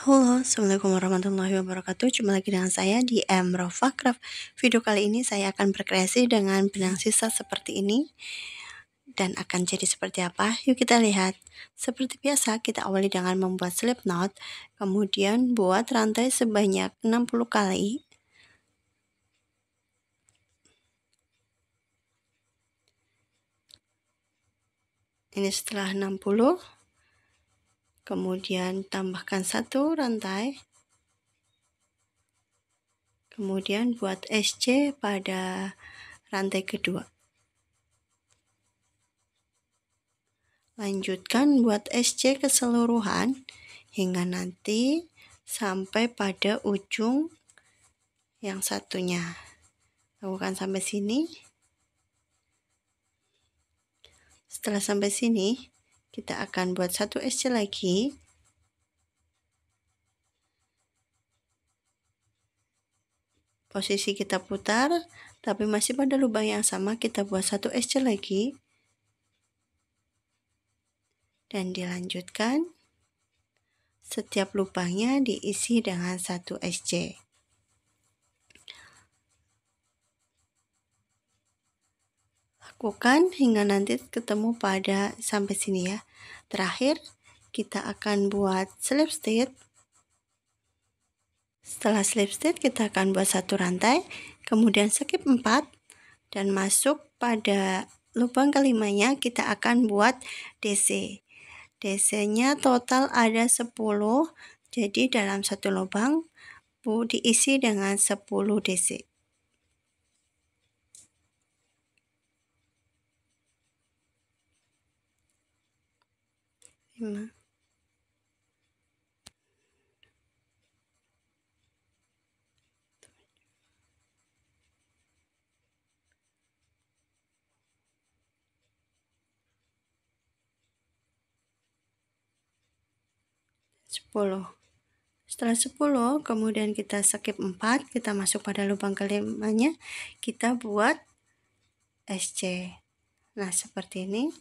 Halo, Assalamualaikum warahmatullahi wabarakatuh Jumpa lagi dengan saya di M. Video kali ini saya akan berkreasi dengan benang sisa seperti ini Dan akan jadi seperti apa? Yuk kita lihat Seperti biasa, kita awali dengan membuat slip knot Kemudian buat rantai sebanyak 60 kali Ini setelah 60 kemudian tambahkan satu rantai kemudian buat SC pada rantai kedua lanjutkan buat SC keseluruhan hingga nanti sampai pada ujung yang satunya lakukan sampai sini setelah sampai sini kita akan buat satu SC lagi. Posisi kita putar, tapi masih pada lubang yang sama kita buat satu SC lagi. Dan dilanjutkan. Setiap lubangnya diisi dengan satu SC. lakukan hingga nanti ketemu pada sampai sini ya terakhir kita akan buat slip stitch setelah slip stitch kita akan buat satu rantai kemudian skip 4 dan masuk pada lubang kelimanya kita akan buat DC DC nya total ada 10 jadi dalam satu lubang diisi dengan 10 DC hilang sepuluh setelah 10, kemudian kita skip 4, kita masuk pada lubang kelimanya, kita buat SC. Nah, seperti ini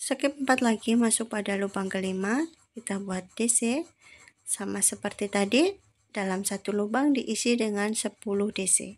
skip 4 lagi masuk pada lubang kelima kita buat DC sama seperti tadi dalam satu lubang diisi dengan 10 DC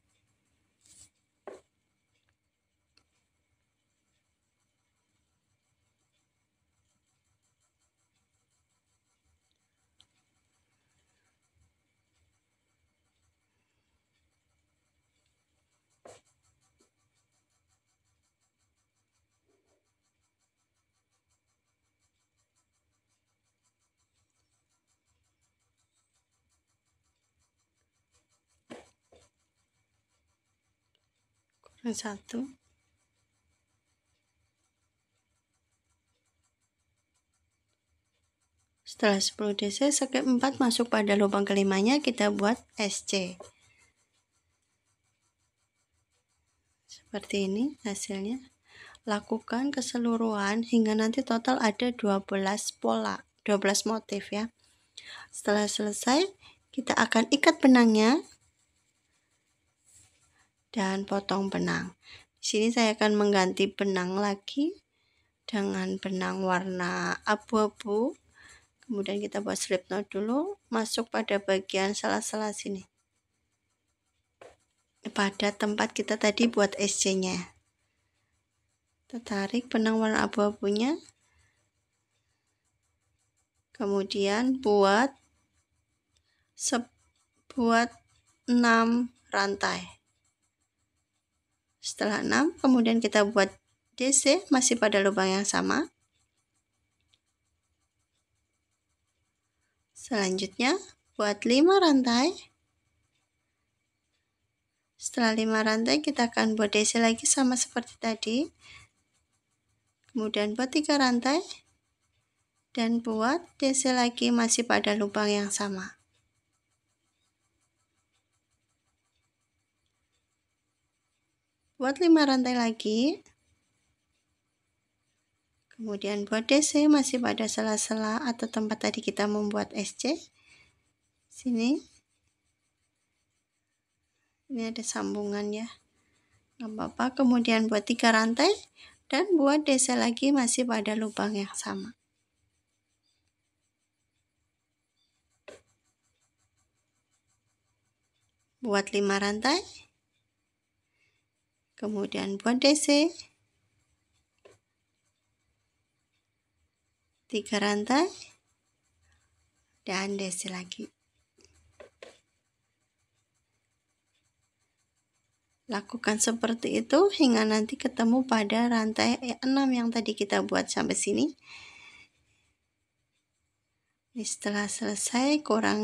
satu setelah 10 DC skip 4 masuk pada lubang kelimanya kita buat SC seperti ini hasilnya lakukan keseluruhan hingga nanti total ada 12 pola 12 motif ya setelah selesai kita akan ikat benangnya dan potong benang. Di sini saya akan mengganti benang lagi dengan benang warna abu-abu. Kemudian kita buat slip knot dulu, masuk pada bagian sela-sela sini. Pada tempat kita tadi buat SC-nya. Tarik benang warna abu-abunya. Kemudian buat sebuat 6 rantai. Setelah 6, kemudian kita buat DC masih pada lubang yang sama. Selanjutnya, buat 5 rantai. Setelah 5 rantai, kita akan buat DC lagi sama seperti tadi. Kemudian buat 3 rantai. Dan buat DC lagi masih pada lubang yang sama. buat 5 rantai lagi kemudian buat DC masih pada sela-sela atau tempat tadi kita membuat SC sini ini ada sambungan ya nggak apa-apa kemudian buat tiga rantai dan buat DC lagi masih pada lubang yang sama buat 5 rantai kemudian buat DC tiga rantai dan DC lagi lakukan seperti itu hingga nanti ketemu pada rantai 6 yang tadi kita buat sampai sini ini setelah selesai kurang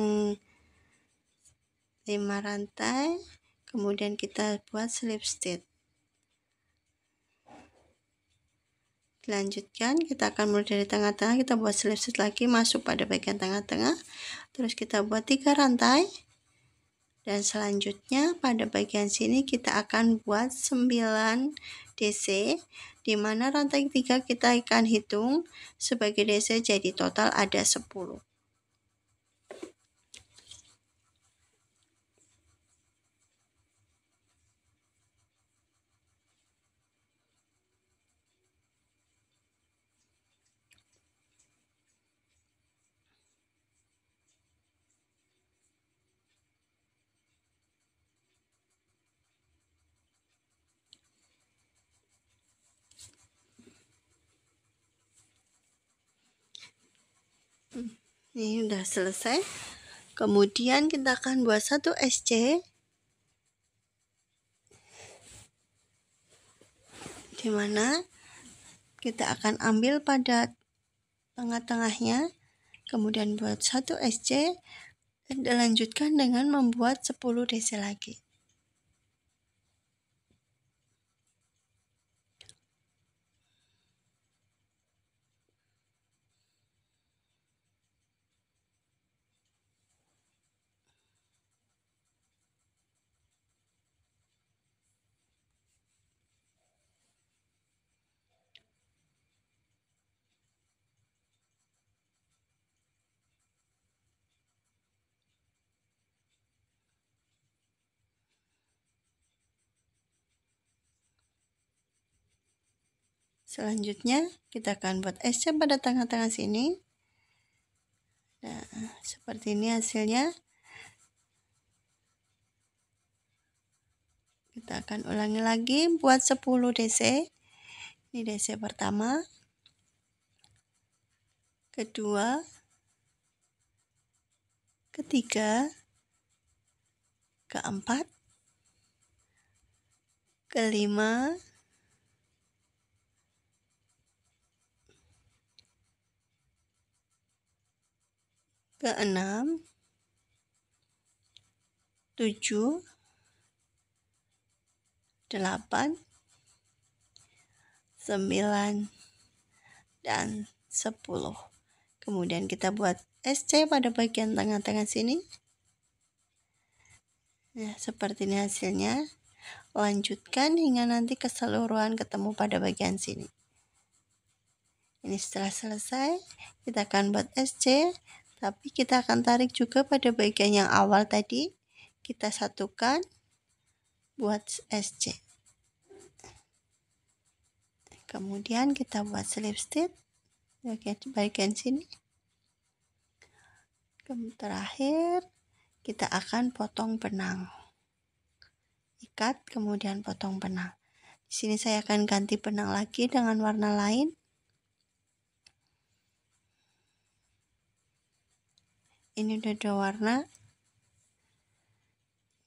5 rantai kemudian kita buat slip stitch Dilanjutkan, kita akan mulai dari tengah-tengah, kita buat slip stitch lagi, masuk pada bagian tengah-tengah. Terus kita buat tiga rantai. Dan selanjutnya pada bagian sini kita akan buat 9 DC, di mana rantai 3 kita akan hitung sebagai DC jadi total ada 10. ini udah selesai kemudian kita akan buat satu SC dimana kita akan ambil pada tengah-tengahnya kemudian buat satu SC dan dilanjutkan dengan membuat 10 DC lagi Selanjutnya kita akan buat sc pada tengah-tengah sini. Nah, seperti ini hasilnya. Kita akan ulangi lagi buat 10 DC. Ini DC pertama. Kedua. Ketiga. Keempat. Kelima ke ke-6 tujuh, delapan, sembilan, dan 10 Kemudian kita buat SC pada bagian tengah-tengah sini. Nah, seperti ini hasilnya. Lanjutkan hingga nanti keseluruhan ketemu pada bagian sini. Ini setelah selesai, kita akan buat SC tapi kita akan tarik juga pada bagian yang awal tadi kita satukan buat SC kemudian kita buat slip stitch bagian, bagian sini kemudian terakhir kita akan potong benang ikat kemudian potong benang di sini saya akan ganti benang lagi dengan warna lain ini udah dua warna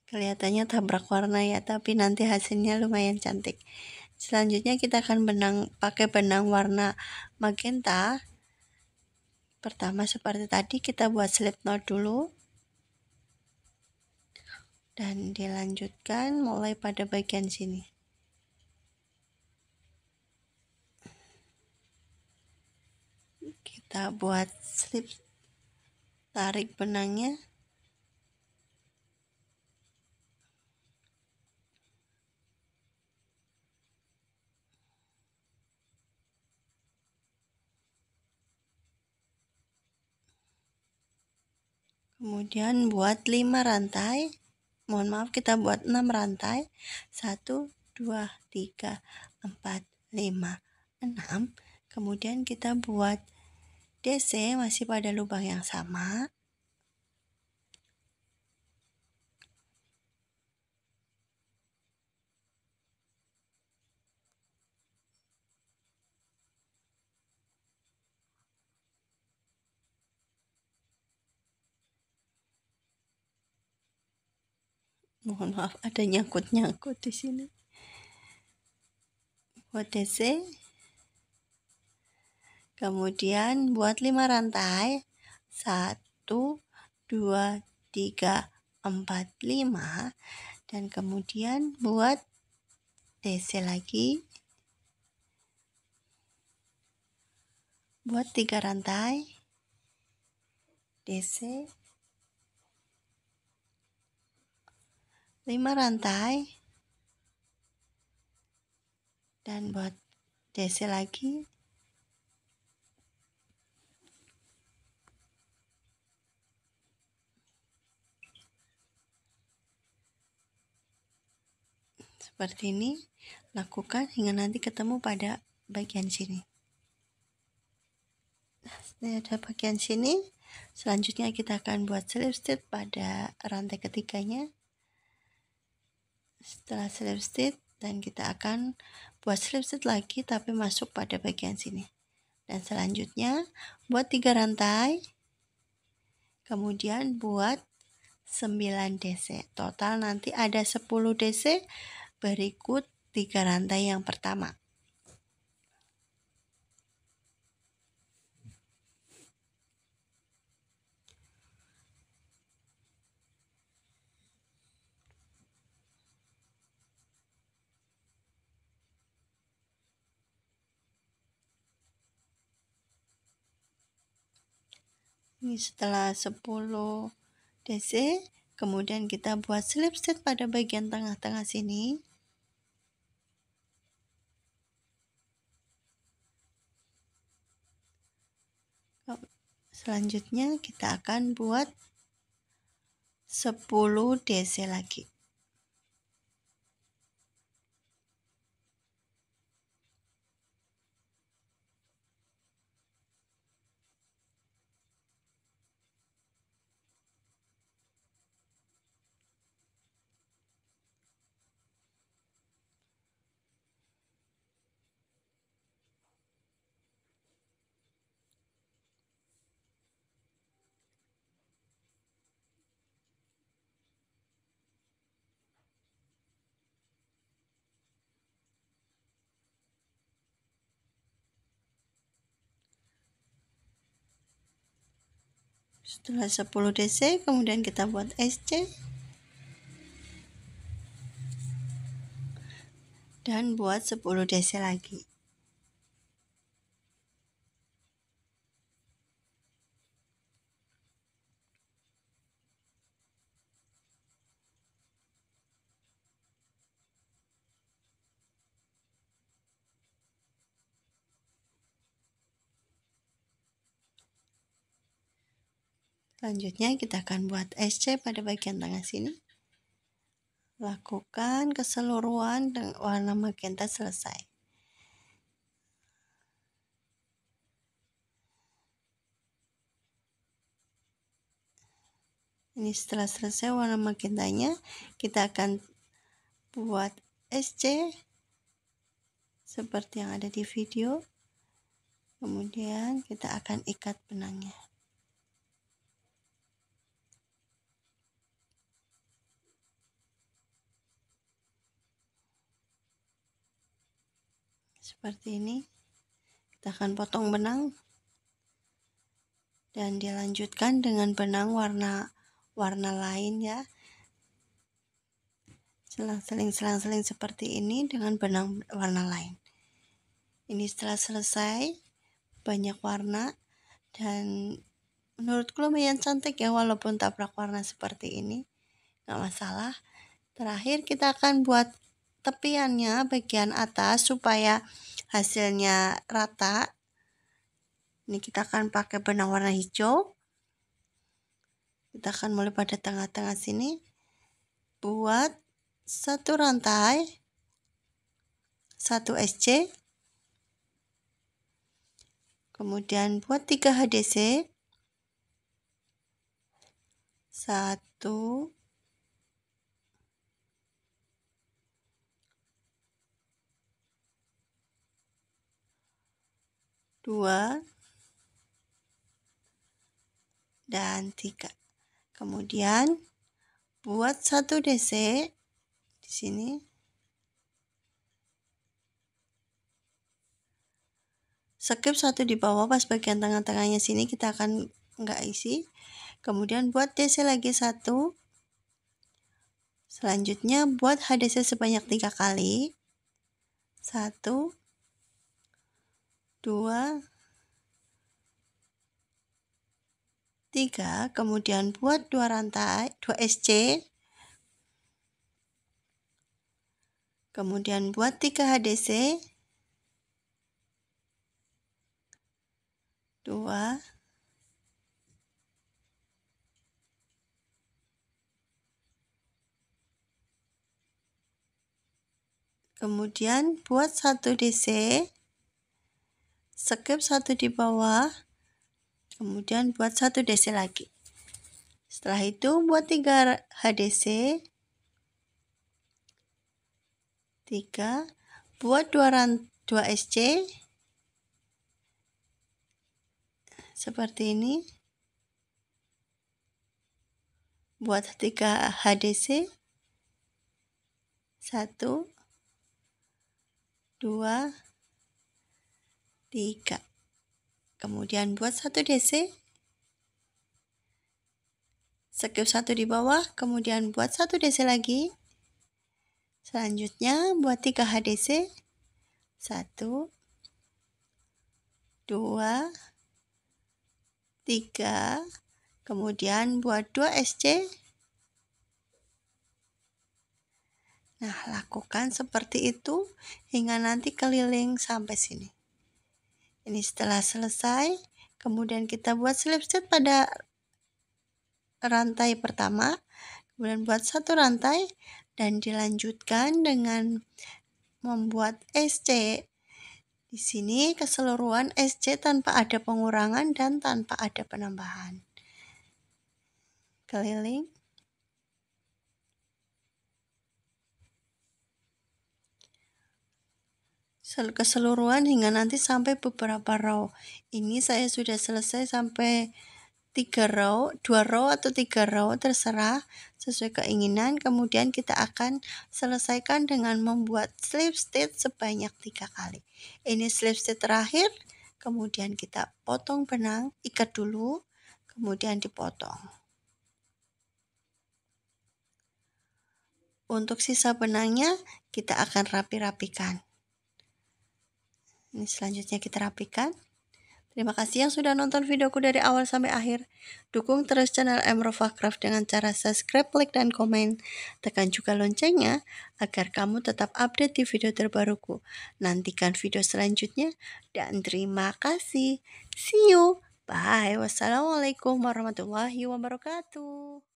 kelihatannya tabrak warna ya tapi nanti hasilnya lumayan cantik selanjutnya kita akan benang pakai benang warna magenta pertama seperti tadi kita buat slip knot dulu dan dilanjutkan mulai pada bagian sini kita buat slip tarik benangnya kemudian buat 5 rantai mohon maaf kita buat 6 rantai 1 2 3 4 5 6 kemudian kita buat DC masih pada lubang yang sama. Mohon maaf ada nyangkut-nyangkut di sini. Buat DC Kemudian buat 5 rantai. 1, 2, 3, 4, 5 dan kemudian buat DC lagi buat 3 rantai DC 5 rantai dan buat DC lagi Seperti ini, lakukan hingga nanti ketemu pada bagian sini. Nah, ada bagian sini. Selanjutnya kita akan buat slip stitch pada rantai ketiganya. Setelah slip stitch dan kita akan buat slip stitch lagi tapi masuk pada bagian sini. Dan selanjutnya buat tiga rantai. Kemudian buat 9 DC. Total nanti ada 10 DC Berikut tiga rantai yang pertama. Ini setelah 10 DC, kemudian kita buat slip stitch pada bagian tengah-tengah sini. Selanjutnya kita akan buat 10 DC lagi. setelah 10 DC kemudian kita buat SC dan buat 10 DC lagi Selanjutnya kita akan buat SC pada bagian tengah sini. Lakukan keseluruhan dengan warna magenta selesai. Ini setelah selesai warna magentanya, kita akan buat SC seperti yang ada di video. Kemudian kita akan ikat benangnya. seperti ini kita akan potong benang dan dilanjutkan dengan benang warna warna lain ya selang-seling selang-seling seperti ini dengan benang warna lain ini setelah selesai banyak warna dan menurutku lumayan cantik ya walaupun tabrak warna seperti ini nggak masalah terakhir kita akan buat tepiannya bagian atas supaya hasilnya rata. Ini kita akan pakai benang warna hijau. Kita akan mulai pada tengah-tengah sini. Buat satu rantai. satu SC. Kemudian buat tiga HDC. satu 2 dan 3. Kemudian buat satu DC di sini. Skip satu di bawah pas bagian tengah-tengahnya sini kita akan enggak isi. Kemudian buat DC lagi satu. Selanjutnya buat HDC sebanyak tiga kali. Satu, 2, 3, kemudian buat 2 rantai, 2 SC, kemudian buat 3 HDC, 2, 3, kemudian buat 1 DC, skip satu di bawah, kemudian buat satu DC lagi. Setelah itu buat tiga HDC. tiga, buat dua ran 2 SC. Seperti ini. Buat tiga HDC. satu, dua. 3. Kemudian buat 1 DC. Skip 1 di bawah, kemudian buat 1 DC lagi. Selanjutnya buat 3 HDC. 1 2 3 kemudian buat 2 SC. Nah, lakukan seperti itu hingga nanti keliling sampai sini. Ini setelah selesai, kemudian kita buat slip stitch pada rantai pertama, kemudian buat satu rantai dan dilanjutkan dengan membuat SC. Di sini keseluruhan SC tanpa ada pengurangan dan tanpa ada penambahan. Keliling. keseluruhan hingga nanti sampai beberapa row. Ini saya sudah selesai sampai 3 row, 2 row atau 3 row terserah sesuai keinginan. Kemudian kita akan selesaikan dengan membuat slip stitch sebanyak 3 kali. Ini slip stitch terakhir, kemudian kita potong benang, ikat dulu, kemudian dipotong. Untuk sisa benangnya kita akan rapi-rapikan. Ini selanjutnya kita rapikan. Terima kasih yang sudah nonton videoku dari awal sampai akhir. Dukung terus channel Emrova Craft dengan cara subscribe, like, dan komen. Tekan juga loncengnya agar kamu tetap update di video terbaruku. Nantikan video selanjutnya dan terima kasih. See you. Bye. Wassalamualaikum warahmatullahi wabarakatuh.